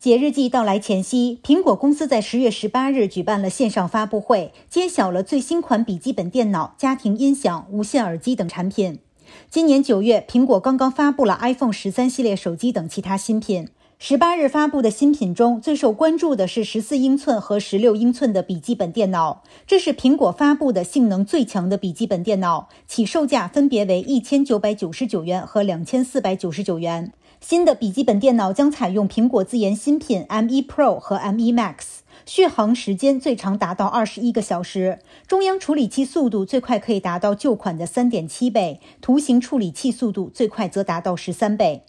节日季到来前夕，苹果公司在十月十八日举办了线上发布会，揭晓了最新款笔记本电脑、家庭音响、无线耳机等产品。今年九月，苹果刚刚发布了 iPhone 十三系列手机等其他新品。十八日发布的新品中，最受关注的是十四英寸和十六英寸的笔记本电脑。这是苹果发布的性能最强的笔记本电脑，起售价分别为一千九百九十九元和两千四百九十九元。新的笔记本电脑将采用苹果自研新品 M1 Pro 和 M1 Max，续航时间最长达到二十一个小时，中央处理器速度最快可以达到旧款的三点七倍，图形处理器速度最快则达到十三倍。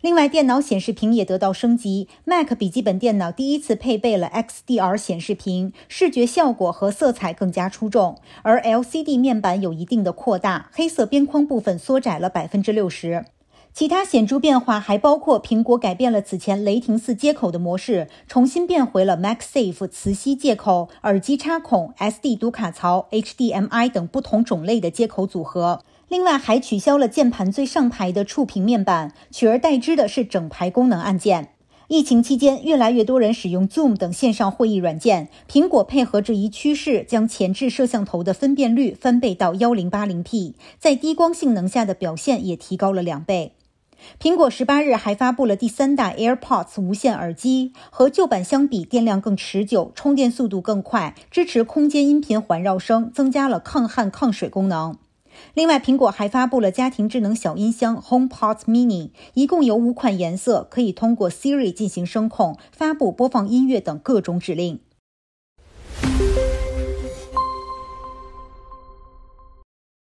另外，电脑显示屏也得到升级，Mac 笔记本电脑第一次配备了 XDR 显示屏，视觉效果和色彩更加出众；而 LCD 面板有一定的扩大，黑色边框部分缩窄了百分之六十。其他显著变化还包括苹果改变了此前雷霆四接口的模式，重新变回了 MagSafe 磁吸接口、耳机插孔、SD 读卡槽、HDMI 等不同种类的接口组合。另外还取消了键盘最上排的触屏面板，取而代之的是整排功能按键。疫情期间，越来越多人使用 Zoom 等线上会议软件，苹果配合这一趋势，将前置摄像头的分辨率翻倍到 1080p，在低光性能下的表现也提高了两倍。苹果十八日还发布了第三代 AirPods 无线耳机，和旧版相比，电量更持久，充电速度更快，支持空间音频环绕声，增加了抗汗抗水功能。另外，苹果还发布了家庭智能小音箱 HomePod Mini，一共有五款颜色，可以通过 Siri 进行声控，发布播放音乐等各种指令。